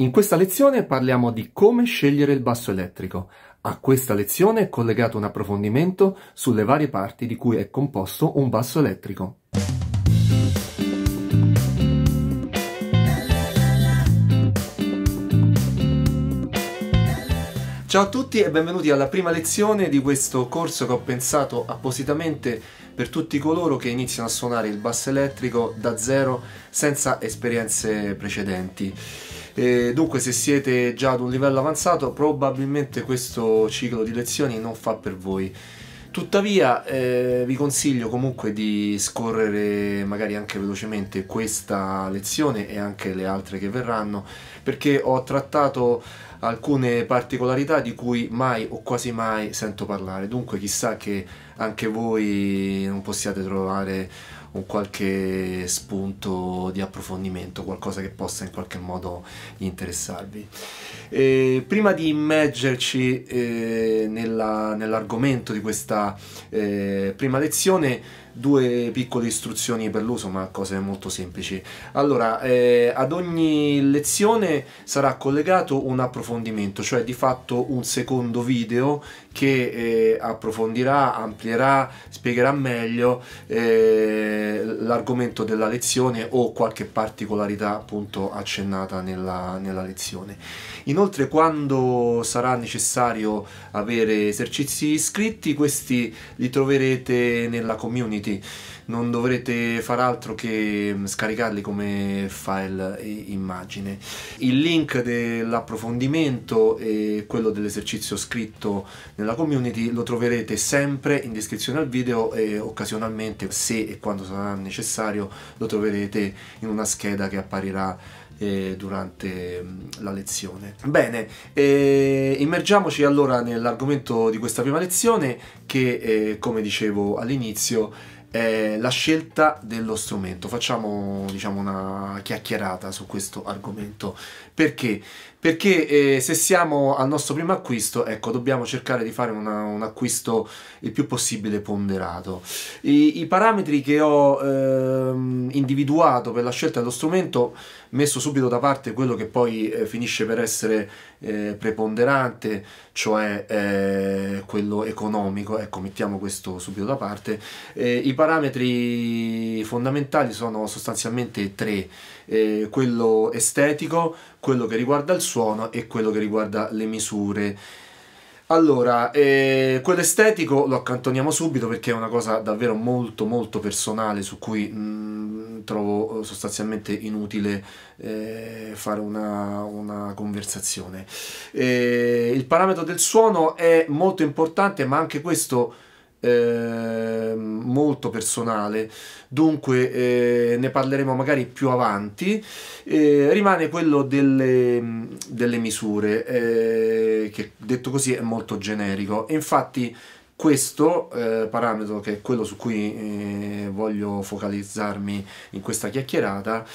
In questa lezione parliamo di come scegliere il basso elettrico. A questa lezione è collegato un approfondimento sulle varie parti di cui è composto un basso elettrico. Ciao a tutti e benvenuti alla prima lezione di questo corso che ho pensato appositamente per tutti coloro che iniziano a suonare il basso elettrico da zero senza esperienze precedenti. E dunque se siete già ad un livello avanzato probabilmente questo ciclo di lezioni non fa per voi. Tuttavia eh, vi consiglio comunque di scorrere magari anche velocemente questa lezione e anche le altre che verranno perché ho trattato alcune particolarità di cui mai o quasi mai sento parlare, dunque chissà che anche voi non possiate trovare un qualche spunto di approfondimento, qualcosa che possa in qualche modo interessarvi. Eh, prima di immergerci eh, nell'argomento nella, nell di questa eh, prima lezione, due piccole istruzioni per l'uso, ma cose molto semplici. Allora, eh, ad ogni lezione sarà collegato un approfondimento, cioè di fatto un secondo video che eh, approfondirà, amplierà, spiegherà meglio eh, l'argomento della lezione o qualche particolarità appunto accennata nella, nella lezione. Inoltre quando sarà necessario avere esercizi iscritti, questi li troverete nella community contenuti non dovrete far altro che mm, scaricarli come file e immagine. Il link dell'approfondimento e quello dell'esercizio scritto nella community lo troverete sempre in descrizione al video e occasionalmente se e quando sarà necessario lo troverete in una scheda che apparirà eh, durante mm, la lezione. Bene, eh, immergiamoci allora nell'argomento di questa prima lezione che, eh, come dicevo all'inizio, eh, la scelta dello strumento. Facciamo diciamo, una chiacchierata su questo argomento. Perché? perché eh, se siamo al nostro primo acquisto, ecco, dobbiamo cercare di fare una, un acquisto il più possibile ponderato. I, i parametri che ho ehm, individuato per la scelta dello strumento, messo subito da parte quello che poi eh, finisce per essere eh, preponderante, cioè eh, quello economico, ecco, mettiamo questo subito da parte, eh, i parametri fondamentali sono sostanzialmente tre eh, quello estetico, quello che riguarda il suono e quello che riguarda le misure. Allora, eh, quello estetico lo accantoniamo subito perché è una cosa davvero molto molto personale su cui mh, mm, trovo eh, sostanzialmente inutile eh, fare una, una conversazione. Eh, il parametro del suono è molto importante ma anche questo Ehm, molto personale dunque eh, ne parleremo magari più avanti eh, rimane quello delle, delle misure eh, che detto così è molto generico infatti questo eh, parametro che è quello su cui eh, voglio focalizzarmi in questa chiacchierata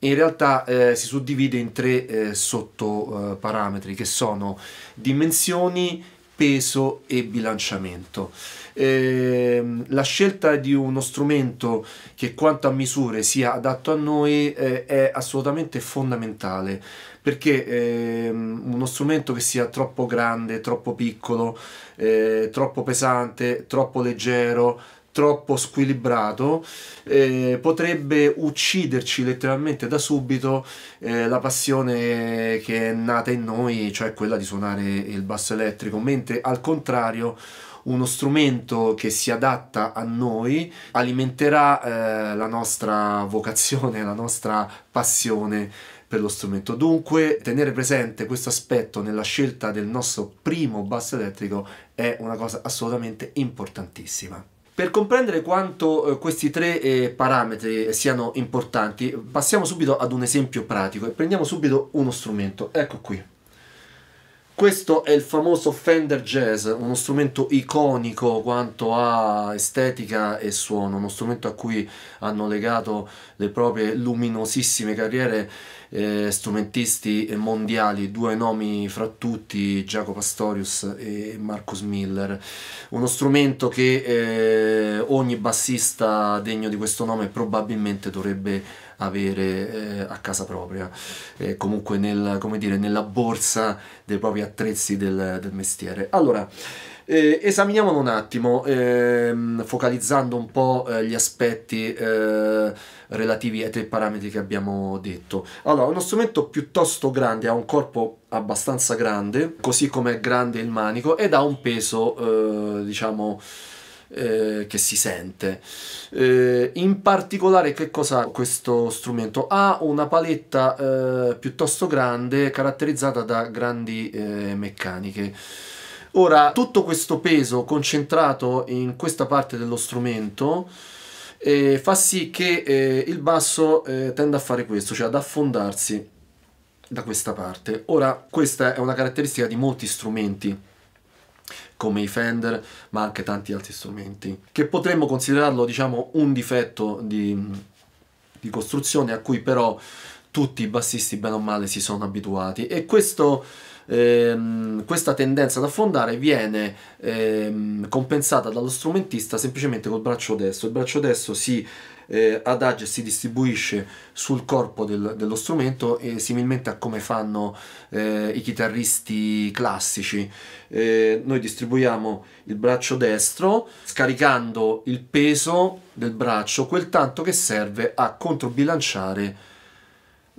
in realtà eh, si suddivide in tre eh, sottoparametri eh, che sono dimensioni, peso e bilanciamento. Eh, la scelta di uno strumento che quanto a misure sia adatto a noi eh, è assolutamente fondamentale perché eh, uno strumento che sia troppo grande, troppo piccolo, eh, troppo pesante, troppo leggero, troppo squilibrato eh, potrebbe ucciderci letteralmente da subito eh, la passione che è nata in noi, cioè quella di suonare il basso elettrico, mentre al contrario uno strumento che si adatta a noi alimenterà eh, la nostra vocazione, la nostra passione per lo strumento. Dunque, tenere presente questo aspetto nella scelta del nostro primo basso elettrico è una cosa assolutamente importantissima. Per comprendere quanto eh, questi tre eh, parametri siano importanti, passiamo subito ad un esempio pratico e prendiamo subito uno strumento. Ecco qui. Questo è il famoso Fender Jazz, uno strumento iconico quanto a estetica e suono, uno strumento a cui hanno legato le proprie luminosissime carriere eh, strumentisti mondiali, due nomi fra tutti, Jacopo Astorius e Marcus Miller. Uno strumento che eh, ogni bassista degno di questo nome probabilmente dovrebbe avere eh, a casa propria, eh, comunque nel, dire, nella borsa dei propri attrezzi del, del mestiere. Allora, eh, esaminiamolo un attimo, ehm, focalizzando un po' eh, gli aspetti eh, relativi ai tre parametri che abbiamo detto. Allora, uno strumento piuttosto grande, ha un corpo abbastanza grande, così come è grande il manico, ed ha un peso, eh, diciamo, eh, che si sente. Eh, in particolare che cosa ha questo strumento? Ha una paletta eh, piuttosto grande caratterizzata da grandi eh, meccaniche. Ora, tutto questo peso concentrato in questa parte dello strumento eh, fa sì che eh, il basso eh, tenda a fare questo, cioè ad affondarsi da questa parte. Ora, questa è una caratteristica di molti strumenti come i Fender ma anche tanti altri strumenti che potremmo considerarlo diciamo un difetto di, di costruzione a cui però tutti i bassisti bene o male si sono abituati e questo ehm, questa tendenza ad affondare viene ehm, compensata dallo strumentista semplicemente col braccio destro. Il braccio destro si eh, adagia e si distribuisce sul corpo del, dello strumento eh, similmente a come fanno eh, i chitarristi classici. Eh, noi distribuiamo il braccio destro scaricando il peso del braccio, quel tanto che serve a controbilanciare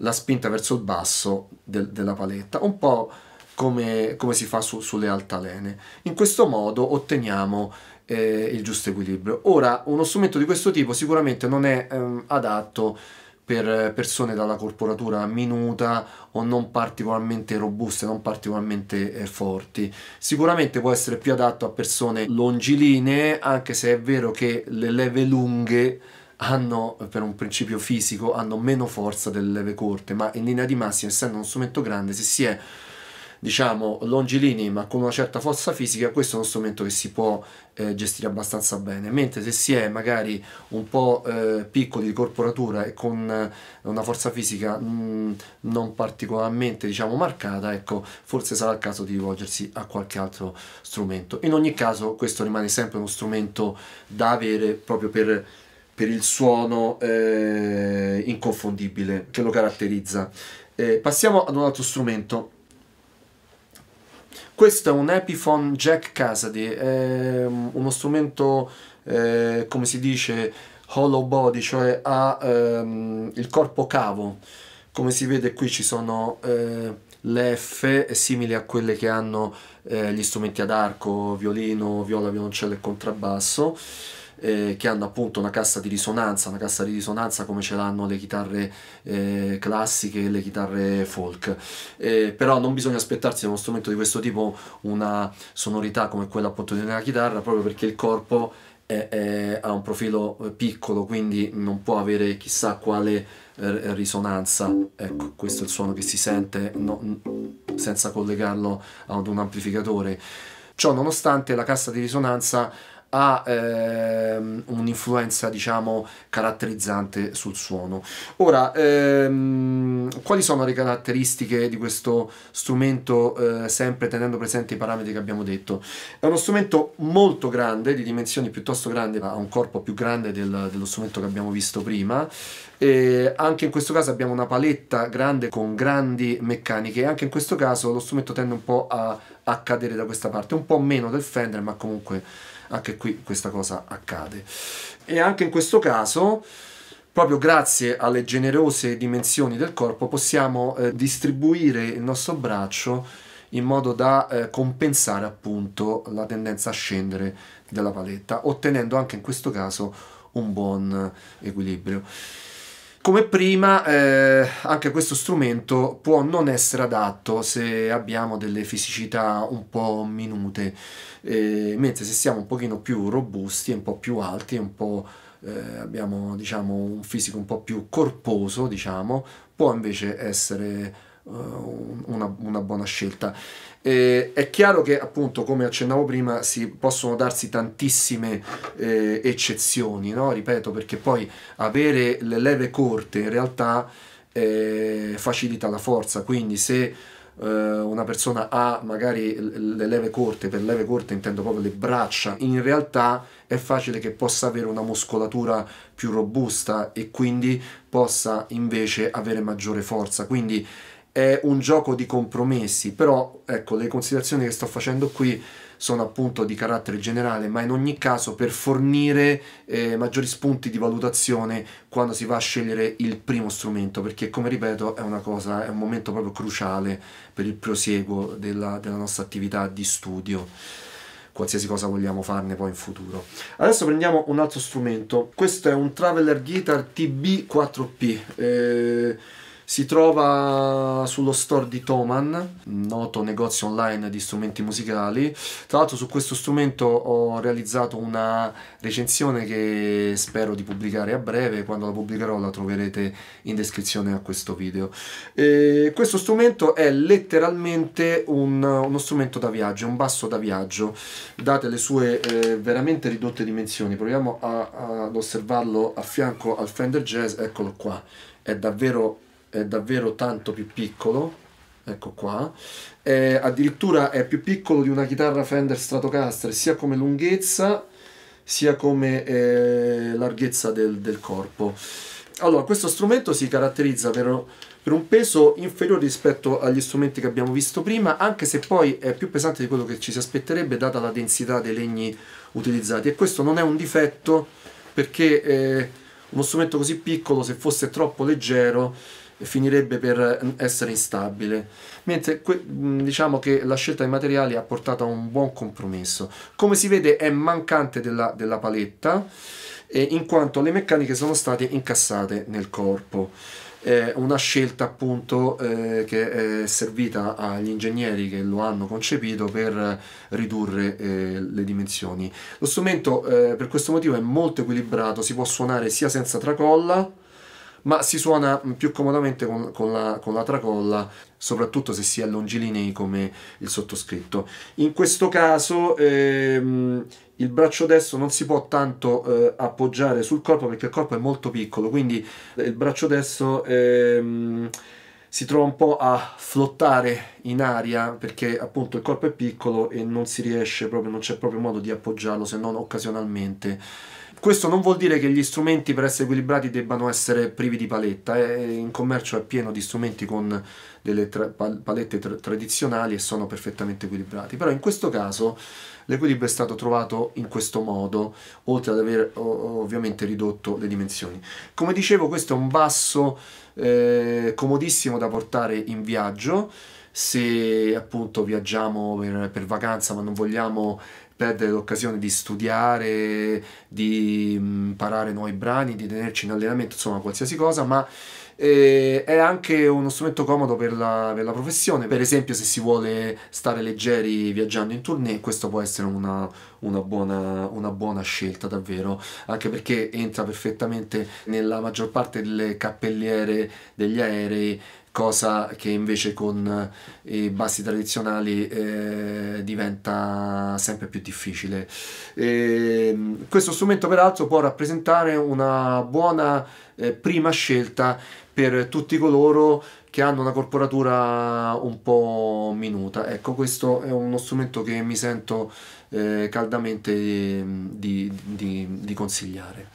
la spinta verso il basso del, della paletta, un po' come, come si fa su, sulle altalene. In questo modo otteniamo eh, il giusto equilibrio. Ora, uno strumento di questo tipo sicuramente non è ehm, adatto per persone dalla corporatura minuta o non particolarmente robuste, non particolarmente eh, forti. Sicuramente può essere più adatto a persone longilinee, anche se è vero che le leve lunghe hanno, per un principio fisico, hanno meno forza delle leve corte, ma in linea di massima, essendo uno strumento grande, se si è diciamo longilini ma con una certa forza fisica questo è uno strumento che si può eh, gestire abbastanza bene mentre se si è magari un po' eh, piccoli di corporatura e con eh, una forza fisica mh, mm, non particolarmente diciamo marcata ecco forse sarà il caso di rivolgersi a qualche altro strumento in ogni caso questo rimane sempre uno strumento da avere proprio per per il suono eh, inconfondibile che lo caratterizza. Eh, passiamo ad un altro strumento questo è un Epiphone Jack Cassidy, è ehm, uno strumento, eh, come si dice, hollow body, cioè ha ehm, il corpo cavo. Come si vede qui ci sono eh, le F simili a quelle che hanno eh, gli strumenti ad arco, violino, viola, violoncello e contrabbasso eh, che hanno appunto una cassa di risonanza, una cassa di risonanza come ce l'hanno le chitarre eh, classiche e le chitarre folk. Eh, però non bisogna aspettarsi da uno strumento di questo tipo una sonorità come quella appunto di una chitarra, proprio perché il corpo è, è, ha un profilo eh, piccolo, quindi non può avere chissà quale eh, risonanza. Ecco, questo è il suono che si sente no, senza collegarlo ad un amplificatore. Ciò nonostante la cassa di risonanza ha ehm, un'influenza diciamo caratterizzante sul suono. Ora, ehm, quali sono le caratteristiche di questo strumento eh, sempre tenendo presente i parametri che abbiamo detto? È uno strumento molto grande, di dimensioni piuttosto grandi, ha un corpo più grande del, dello strumento che abbiamo visto prima, e anche in questo caso abbiamo una paletta grande con grandi meccaniche anche in questo caso lo strumento tende un po' a, a cadere da questa parte, un po' meno del Fender ma comunque anche qui questa cosa accade. E anche in questo caso proprio grazie alle generose dimensioni del corpo possiamo eh, distribuire il nostro braccio in modo da eh, compensare appunto la tendenza a scendere della paletta ottenendo anche in questo caso un buon equilibrio. Come prima, eh, anche questo strumento può non essere adatto se abbiamo delle fisicità un po' minute, eh, mentre se siamo un pochino più robusti, un po' più alti, un po' eh, abbiamo diciamo, un fisico un po' più corposo, diciamo, può invece essere uh, una, una, buona scelta. Eh, è chiaro che appunto, come accennavo prima, si possono darsi tantissime eh, eccezioni, no? ripeto, perché poi avere le leve corte in realtà eh, facilita la forza, quindi se eh, una persona ha magari le leve corte, per leve corte intendo proprio le braccia, in realtà è facile che possa avere una muscolatura più robusta e quindi possa invece avere maggiore forza. Quindi è un gioco di compromessi, però ecco, le considerazioni che sto facendo qui sono appunto di carattere generale, ma in ogni caso per fornire eh, maggiori spunti di valutazione quando si va a scegliere il primo strumento, perché come ripeto è una cosa, è un momento proprio cruciale per il prosieguo della, della nostra attività di studio qualsiasi cosa vogliamo farne poi in futuro. Adesso prendiamo un altro strumento, questo è un Traveler Guitar TB4P. Eh, si trova sullo store di Toman, noto negozio online di strumenti musicali. Tra l'altro su questo strumento ho realizzato una recensione che spero di pubblicare a breve, quando la pubblicherò la troverete in descrizione a questo video. E questo strumento è letteralmente un, uno strumento da viaggio, un basso da viaggio, date le sue eh, veramente ridotte dimensioni. Proviamo a, ad osservarlo a fianco al Fender Jazz, eccolo qua, è davvero è davvero tanto più piccolo ecco qua è addirittura è più piccolo di una chitarra Fender Stratocaster sia come lunghezza sia come eh, larghezza del, del, corpo allora questo strumento si caratterizza per, per un peso inferiore rispetto agli strumenti che abbiamo visto prima anche se poi è più pesante di quello che ci si aspetterebbe data la densità dei legni utilizzati e questo non è un difetto perché eh, uno strumento così piccolo se fosse troppo leggero finirebbe per mm, essere instabile. Mentre mm, diciamo che la scelta dei materiali ha portato a un buon compromesso. Come si vede è mancante della, della paletta, eh, in quanto le meccaniche sono state incassate nel corpo. È una scelta appunto eh, che è servita agli ingegneri che lo hanno concepito per ridurre eh, le dimensioni. Lo strumento eh, per questo motivo è molto equilibrato, si può suonare sia senza tracolla, ma si suona più comodamente con, con, la, con la tracolla soprattutto se si è longilinei come il sottoscritto. In questo caso ehm, il braccio destro non si può tanto eh, appoggiare sul corpo perché il corpo è molto piccolo, quindi eh, il braccio destro ehm, si trova un po' a flottare in aria perché appunto il corpo è piccolo e non si riesce proprio, non c'è proprio modo di appoggiarlo se non occasionalmente questo non vuol dire che gli strumenti per essere equilibrati debbano essere privi di paletta, eh, in commercio è pieno di strumenti con delle tra, palette tra, tradizionali e sono perfettamente equilibrati, però in questo caso l'equilibrio è stato trovato in questo modo, oltre ad aver ovviamente ridotto le dimensioni. Come dicevo questo è un basso eh, comodissimo da portare in viaggio, se appunto viaggiamo per, per vacanza ma non vogliamo perdere l'occasione di studiare, di mm, imparare nuovi brani, di tenerci in allenamento, insomma qualsiasi cosa, ma eh, è anche uno strumento comodo per la, per la, professione, per esempio se si vuole stare leggeri viaggiando in tournée, questo può essere una, una, buona, una buona scelta davvero, anche perché entra perfettamente nella maggior parte delle cappelliere degli aerei cosa che invece con eh, i bassi tradizionali eh, diventa sempre più difficile. E, ehm, questo strumento peraltro può rappresentare una buona eh, prima scelta per tutti coloro che hanno una corporatura un po' minuta. Ecco, questo è uno strumento che mi sento eh, caldamente ehm, di, di, di consigliare.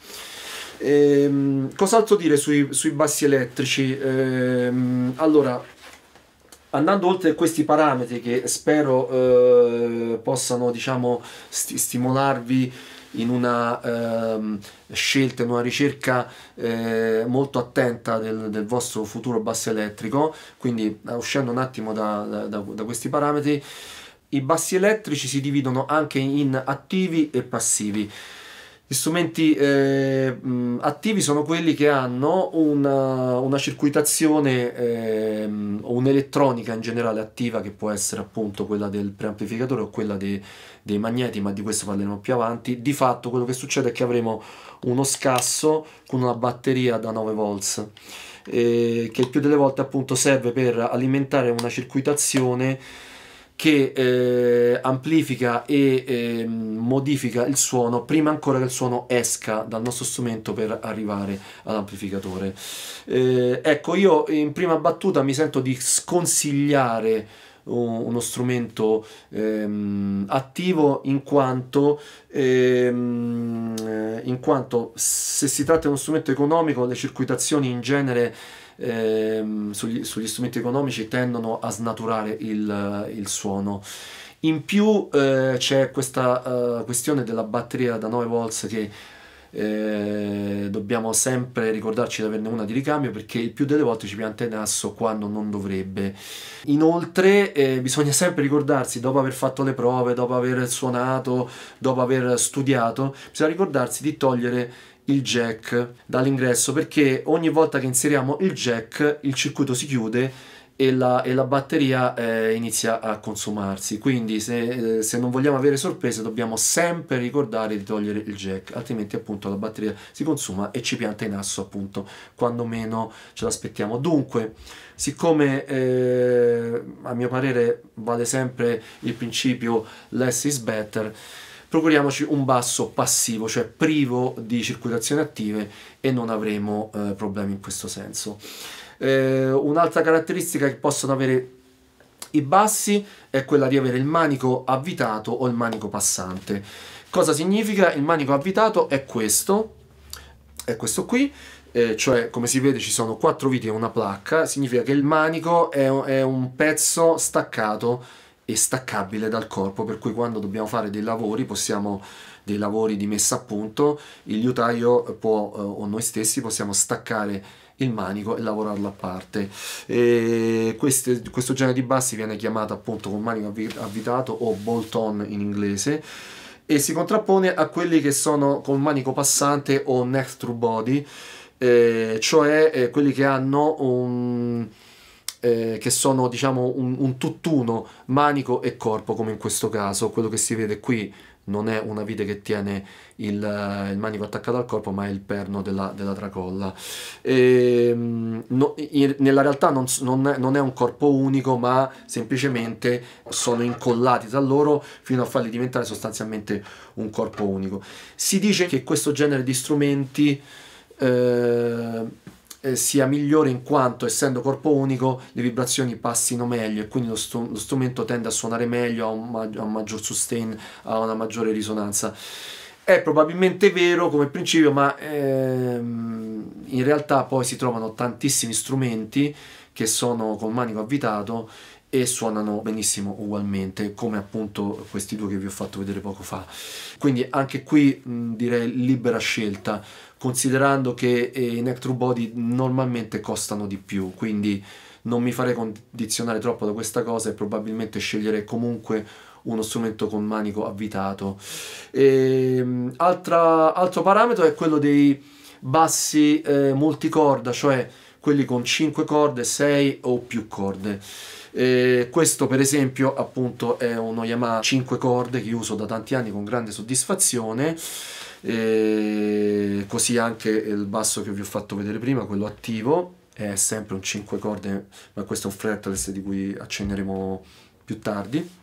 Ehm, cos'altro dire sui, sui bassi elettrici? Ehm, allora, andando oltre questi parametri che spero eh, possano diciamo, st- stimolarvi in una eh, scelta, in una ricerca eh, molto attenta del, del, vostro futuro basso elettrico, quindi eh, uscendo un attimo da, da, da questi parametri, i bassi elettrici si dividono anche in attivi e passivi. Gli strumenti eh, attivi sono quelli che hanno una, una circuitazione eh, o un'elettronica in generale attiva che può essere appunto quella del preamplificatore o quella de, dei magneti, ma di questo parleremo più avanti. Di fatto quello che succede è che avremo uno scasso con una batteria da 9 volts eh, che il più delle volte appunto serve per alimentare una circuitazione che eh, amplifica e eh, modifica il suono prima ancora che il suono esca dal nostro strumento per arrivare all'amplificatore. Eh, ecco, io in prima battuta mi sento di sconsigliare uno strumento ehm, attivo in quanto, ehm, eh, in quanto se si tratta di uno strumento economico le circuitazioni in genere ehm, sugli, sugli, strumenti economici tendono a snaturare il, il suono. In più eh, c'è questa eh, questione della batteria da 9 volts che eh, dobbiamo sempre ricordarci di averne una di ricambio perché il più delle volte ci pianta in asso quando non dovrebbe. Inoltre eh, bisogna sempre ricordarsi, dopo aver fatto le prove, dopo aver suonato, dopo aver studiato, bisogna ricordarsi di togliere il jack dall'ingresso perché ogni volta che inseriamo il jack il circuito si chiude e la, e la batteria eh, inizia a consumarsi quindi se, eh, se, non vogliamo avere sorprese dobbiamo sempre ricordare di togliere il jack altrimenti appunto la batteria si consuma e ci pianta in asso appunto quando meno ce l'aspettiamo dunque siccome eh, a mio parere vale sempre il principio less is better procuriamoci un basso passivo, cioè privo di circolazioni attive e non avremo eh, problemi in questo senso. Eh, un'altra caratteristica che possono avere i bassi è quella di avere il manico avvitato o il manico passante. Cosa significa? Il manico avvitato è questo, è questo qui, eh, cioè come si vede ci sono quattro viti e una placca, significa che il manico è, è un pezzo staccato e staccabile dal corpo, per cui quando dobbiamo fare dei lavori, possiamo, dei lavori di messa a punto, il liutaio può, eh, o noi stessi possiamo staccare il manico e lavorarlo a parte. E queste, questo genere di bassi viene chiamato appunto con manico avvitato o bolt-on in inglese e si contrappone a quelli che sono con manico passante o next to body, eh, cioè eh, quelli che hanno un eh, che sono diciamo un, un tutt'uno, manico e corpo, come in questo caso, quello che si vede qui non è una vite che tiene il, il, manico attaccato al corpo, ma è il perno della, della tracolla. E, ehm, no, in, nella realtà non, non, è, non, è, un corpo unico, ma semplicemente sono incollati tra loro fino a farli diventare sostanzialmente un corpo unico. Si dice che questo genere di strumenti eh, eh, sia migliore in quanto essendo corpo unico le vibrazioni passino meglio e quindi lo, str lo strumento tende a suonare meglio, a un, ma a un maggior sustain, a una maggiore risonanza. È probabilmente vero come principio, ma ehm, in realtà poi si trovano tantissimi strumenti che sono col manico avvitato e suonano benissimo ugualmente come appunto questi due che vi ho fatto vedere poco fa quindi anche qui mh, direi libera scelta considerando che eh, i neck true body normalmente costano di più quindi non mi farei condizionare troppo da questa cosa e probabilmente sceglierei comunque uno strumento con manico avvitato e, ehm, altra, altro parametro è quello dei bassi eh, multicorda cioè quelli con 5 corde 6 o più corde eh, questo per esempio appunto è uno Yamaha 5 corde che uso da tanti anni con grande soddisfazione. Eh, così anche il basso che vi ho fatto vedere prima, quello attivo, è sempre un 5 corde, ma questo è un fretless di cui accenneremo più tardi.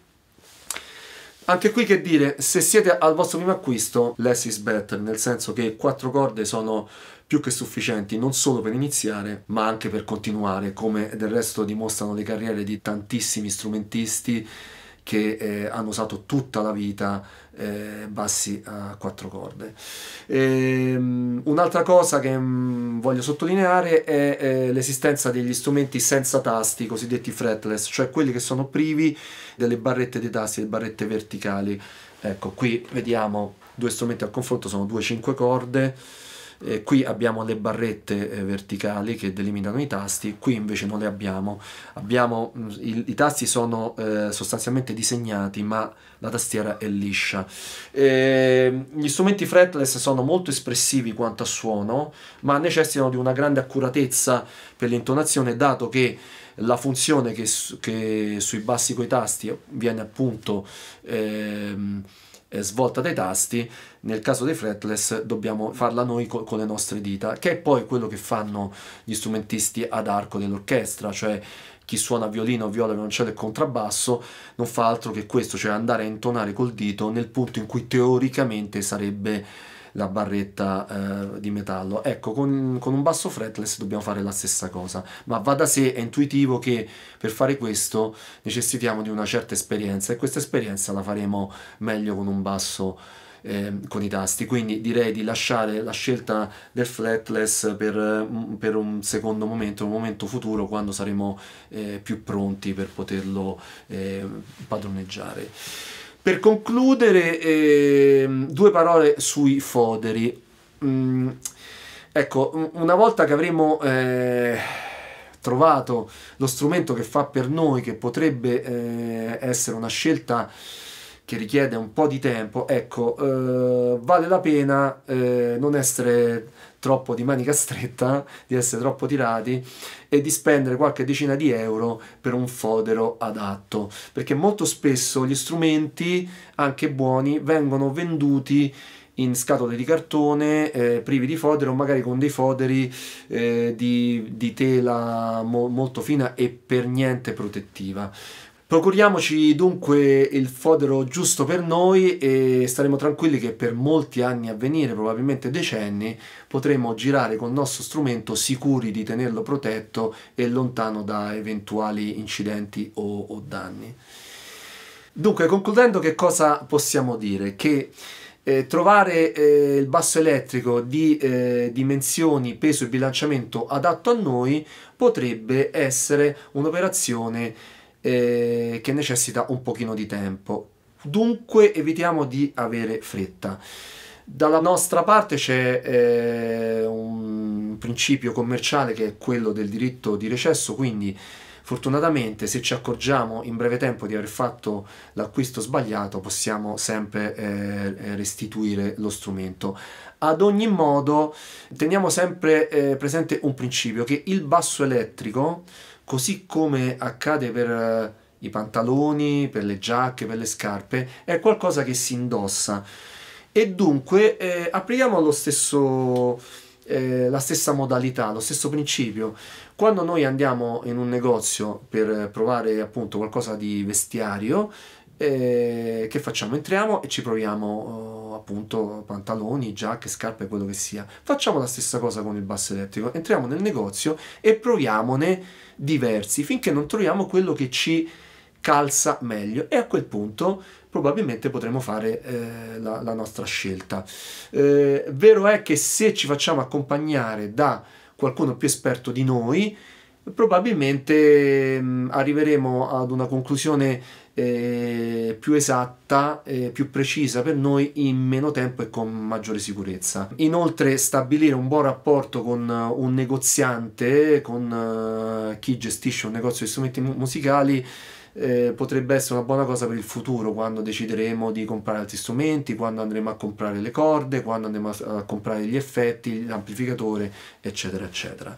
Anche qui che dire, se siete al vostro primo acquisto, less is better, nel senso che quattro corde sono più che sufficienti non solo per iniziare ma anche per continuare come del resto dimostrano le carriere di tantissimi strumentisti che eh, hanno usato tutta la vita eh, bassi a quattro corde. Ehm, un'altra cosa che mh, mm, voglio sottolineare è eh, l'esistenza degli strumenti senza tasti, cosiddetti fretless, cioè quelli che sono privi delle barrette dei tasti, delle barrette verticali. Ecco, qui vediamo due strumenti al confronto, sono due cinque corde eh, qui abbiamo le barrette eh, verticali che delimitano i tasti, qui invece non le abbiamo, abbiamo mm, i, i tasti sono eh, sostanzialmente disegnati ma la tastiera è liscia. Ehm, gli strumenti fretless sono molto espressivi quanto a suono ma necessitano di una grande accuratezza per l'intonazione dato che la funzione che, che sui bassi coi tasti viene appunto... Ehm, eh, svolta dai tasti, nel caso dei fretless dobbiamo farla noi co con le nostre dita, che è poi quello che fanno gli strumentisti ad arco dell'orchestra, cioè chi suona violino, viola, violoncello e contrabbasso non fa altro che questo, cioè andare a intonare col dito nel punto in cui teoricamente sarebbe la barretta eh, di metallo. Ecco, con, con, un basso fretless dobbiamo fare la stessa cosa, ma va da sé, è intuitivo che per fare questo necessitiamo di una certa esperienza e questa esperienza la faremo meglio con un basso ehm, con i tasti quindi direi di lasciare la scelta del fretless per, mm, per un secondo momento un momento futuro quando saremo eh, più pronti per poterlo eh, padroneggiare per concludere, eh, due parole sui foderi. Mm, ecco, una volta che avremo eh, trovato lo strumento che fa per noi, che potrebbe eh, essere una scelta che richiede un po' di tempo, ecco, eh, vale la pena eh, non essere troppo di manica stretta, di essere troppo tirati e di spendere qualche decina di euro per un fodero adatto, perché molto spesso gli strumenti, anche buoni, vengono venduti in scatole di cartone eh, privi di fodero, magari con dei foderi eh, di, di, tela mo molto fina e per niente protettiva. Procuriamoci dunque il fodero giusto per noi e staremo tranquilli che per molti anni a venire, probabilmente decenni, potremo girare col nostro strumento sicuri di tenerlo protetto e lontano da eventuali incidenti o, o danni. Dunque, concludendo, che cosa possiamo dire? Che eh, trovare eh, il basso elettrico di eh, dimensioni, peso e bilanciamento adatto a noi potrebbe essere un'operazione eh, che necessita un pochino di tempo. Dunque evitiamo di avere fretta. Dalla nostra parte c'è eh, un principio commerciale che è quello del diritto di recesso, quindi fortunatamente se ci accorgiamo in breve tempo di aver fatto l'acquisto sbagliato possiamo sempre eh, eh restituire lo strumento. Ad ogni modo teniamo sempre eh, presente un principio che il basso elettrico così come accade per eh, i pantaloni, per le giacche, per le scarpe, è qualcosa che si indossa. E dunque eh, applichiamo lo stesso, eh, la stessa modalità, lo stesso principio. Quando noi andiamo in un negozio per provare appunto qualcosa di vestiario, eh, che facciamo? Entriamo e ci proviamo oh, appunto pantaloni, giacche, scarpe, quello che sia. Facciamo la stessa cosa con il basso elettrico, entriamo nel negozio e proviamone diversi finché non troviamo quello che ci calza meglio e a quel punto probabilmente potremo fare eh, la, la, nostra scelta. Eh, vero è che se ci facciamo accompagnare da qualcuno più esperto di noi, probabilmente mh, mm, arriveremo ad una conclusione eh, più esatta, eh, più precisa per noi in meno tempo e con maggiore sicurezza. Inoltre stabilire un buon rapporto con eh, un negoziante, con eh, chi gestisce un negozio di strumenti musicali, eh, potrebbe essere una buona cosa per il futuro quando decideremo di comprare altri strumenti, quando andremo a comprare le corde, quando andremo a, a comprare gli effetti, l'amplificatore, eccetera, eccetera.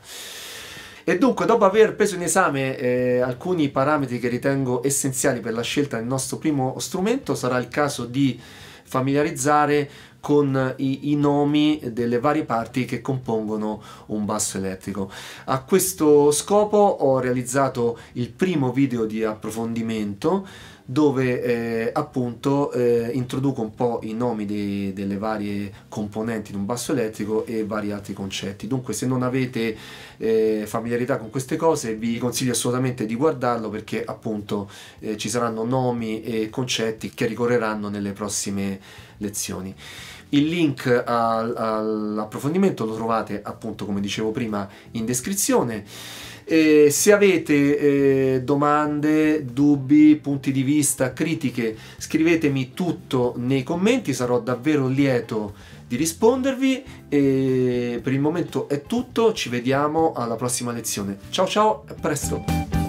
E dunque, dopo aver preso in esame eh, alcuni parametri che ritengo essenziali per la scelta del nostro primo strumento, sarà il caso di familiarizzare con i, i, nomi delle varie parti che compongono un basso elettrico. A questo scopo ho realizzato il primo video di approfondimento dove eh, appunto eh, introduco un po' i nomi de delle varie componenti di un basso elettrico e vari altri concetti. Dunque se non avete eh, familiarità con queste cose vi consiglio assolutamente di guardarlo perché appunto eh, ci saranno nomi e concetti che ricorreranno nelle prossime lezioni. Il link all'approfondimento lo trovate appunto come dicevo prima in descrizione. Eh, se avete eh, domande, dubbi, punti di vista, critiche, scrivetemi tutto nei commenti, sarò davvero lieto di rispondervi. E per il momento è tutto, ci vediamo alla prossima lezione. Ciao ciao, a presto!